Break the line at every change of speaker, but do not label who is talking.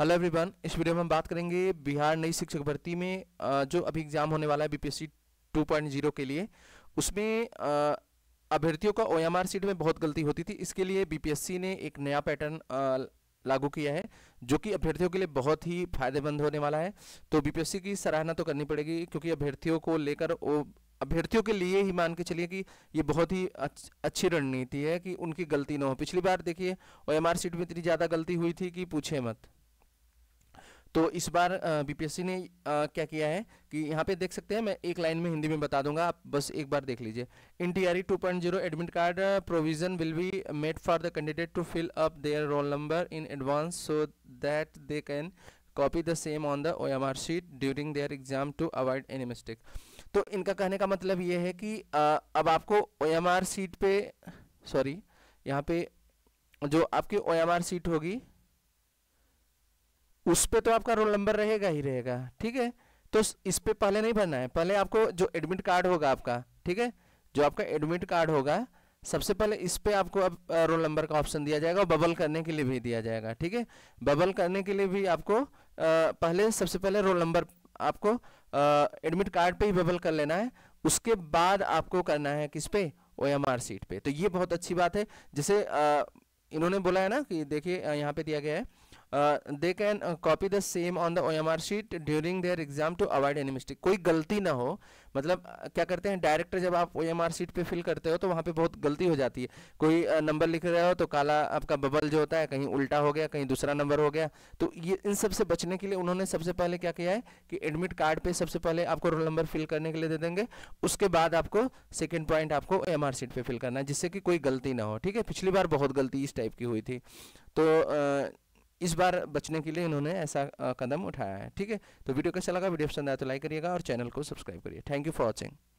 hello everyone इस video में हम बात करेंगे बिहार नई शिक्षक भर्ती में जो अभी एग्जाम होने वाला है बीपीएससी 2.0 के लिए उसमें अभ्यर्थियों का ओएमआर सीट में बहुत गलती होती थी इसके लिए बीपीएससी ने एक नया पैटर्न लागू किया है जो कि अभ्यर्थियों के लिए बहुत ही फायदेमंद होने वाला है तो बीपीएससी की सराहना तो करनी पड़ेगी क्योंकि अभ्यर्थियों को लेकर वो अभ्यर्थियों के लिए ही मान के चलिए कि ये बहुत ही अच्छ, अच्छी रणनीति है कि उनकी गलती ना हो पिछली बार देखिए ओ सीट में इतनी ज़्यादा गलती हुई थी कि पूछे मत तो इस बार बीपीएससी ने क्या किया है कि यहाँ पे देख सकते हैं मैं एक लाइन में हिंदी में बता दूंगा आप बस एक बार देख लीजिए in T R E two point zero admit card provision will be made for the candidate to fill up their roll number in advance so that they can copy the same on the O M R sheet during their exam to avoid any mistake तो इनका कहने का मतलब ये है कि आ, अब आपको ओ एम आर सीट पे सॉरी यहाँ पे जो आपकी ओ एम आर सीट होगी उस पर तो आपका रोल नंबर रहेगा ही रहेगा ठीक है तो इस पर पहले नहीं भरना है पहले आपको जो एडमिट कार्ड होगा आपका ठीक है जो आपका एडमिट कार्ड होगा सबसे पहले इस पे आपको अब रोल नंबर का ऑप्शन दिया जाएगा बबल करने के लिए भी दिया जाएगा ठीक है बबल करने के लिए भी आपको आ, पहले सबसे पहले रोल नंबर आपको एडमिट कार्ड पे ही बबल कर लेना है उसके बाद आपको करना है किस पे ओ एम आर सीट पे तो ये बहुत अच्छी बात है जैसे इन्होंने बोला है ना कि देखिए यहाँ पे दिया गया है they can copy the same on the on the OMR sheet during their exam to avoid any कोई गलती ना हो मतलब uh, क्या करते हैं डायरेक्टर जब आप ओ शीट पे फिल करते हो तो वहाँ पे बहुत गलती हो जाती है कोई नंबर uh, लिख रहे हो तो काला आपका बबल जो होता है कहीं उल्टा हो गया कहीं दूसरा नंबर हो गया तो ये इन सबसे बचने के लिए उन्होंने सबसे पहले क्या किया है कि एडमिट कार्ड पर सबसे पहले आपको रोल नंबर फिल करने के लिए दे देंगे उसके बाद आपको सेकेंड पॉइंट आपको ओ एम शीट पर फिल करना है जिससे कि कोई गलती ना हो ठीक है पिछली बार बहुत गलती इस टाइप की हुई थी तो uh, इस बार बचने के लिए इन्होंने ऐसा कदम उठाया है ठीक है तो वीडियो कैसा लगा वीडियो पसंद आया तो लाइक करिएगा और चैनल को सब्सक्राइब करिए थैंक यू फॉर वॉचिंग